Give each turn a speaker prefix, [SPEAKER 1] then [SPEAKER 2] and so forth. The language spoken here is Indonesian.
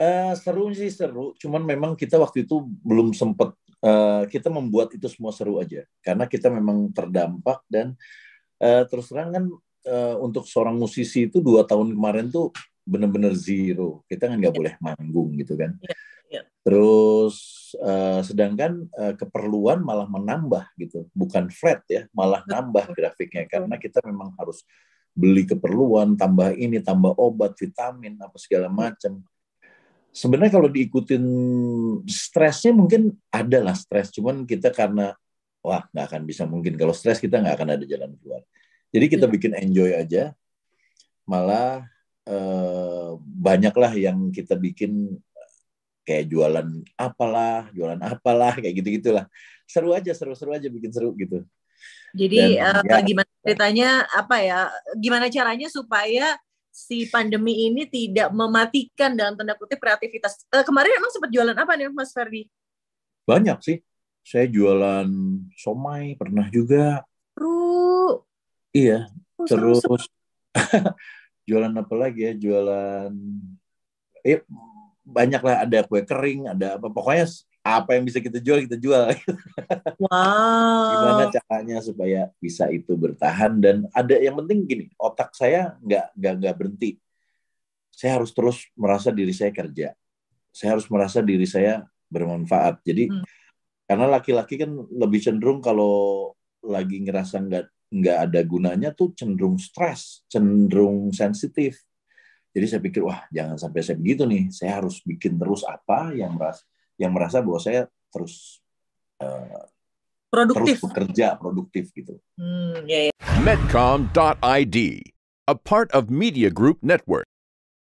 [SPEAKER 1] Eh, seru sih seru, cuman memang kita waktu itu belum sempat uh, eh, kita membuat itu semua seru aja, karena kita memang terdampak dan uh, terus terang kan uh, untuk seorang musisi itu dua tahun kemarin tuh bener-bener zero, kita kan nggak iya. boleh manggung gitu kan. Yeah, iya. Terus uh, sedangkan uh, keperluan malah menambah gitu, bukan flat ya, malah nambah grafiknya karena kita memang harus beli keperluan, tambah ini, tambah obat, vitamin apa segala iya. macam sebenarnya kalau diikutin stresnya mungkin ada lah stres cuman kita karena wah nggak akan bisa mungkin kalau stres kita nggak akan ada jalan keluar jadi kita hmm. bikin enjoy aja malah eh, banyaklah yang kita bikin kayak jualan apalah jualan apalah kayak gitu gitulah seru aja seru-seru aja bikin seru gitu jadi Dan, uh, ya, gimana ceritanya apa ya gimana caranya supaya si pandemi ini tidak mematikan dalam tanda kutip kreativitas. Uh, kemarin emang sempat jualan apa nih Mas Ferdi? Banyak sih. Saya jualan somai pernah juga. Ru. Iya. Oh, terus seru, seru. jualan apa lagi ya? Jualan eh ya, banyak lah ada kue kering, ada apa pokoknya apa yang bisa kita jual kita jual. Wow. Gimana caranya supaya bisa itu bertahan dan ada yang penting gini otak saya nggak nggak nggak berhenti. Saya harus terus merasa diri saya kerja. Saya harus merasa diri saya bermanfaat. Jadi hmm. karena laki-laki kan lebih cenderung kalau lagi ngerasa nggak nggak ada gunanya tuh cenderung stres, cenderung sensitif. Jadi saya pikir wah jangan sampai saya begitu nih. Saya harus bikin terus apa yang merasa yang merasa bahwa saya terus uh, produktif. terus bekerja produktif gitu. Hmm, yeah, yeah. Medcom.id, a part of Media Group Network.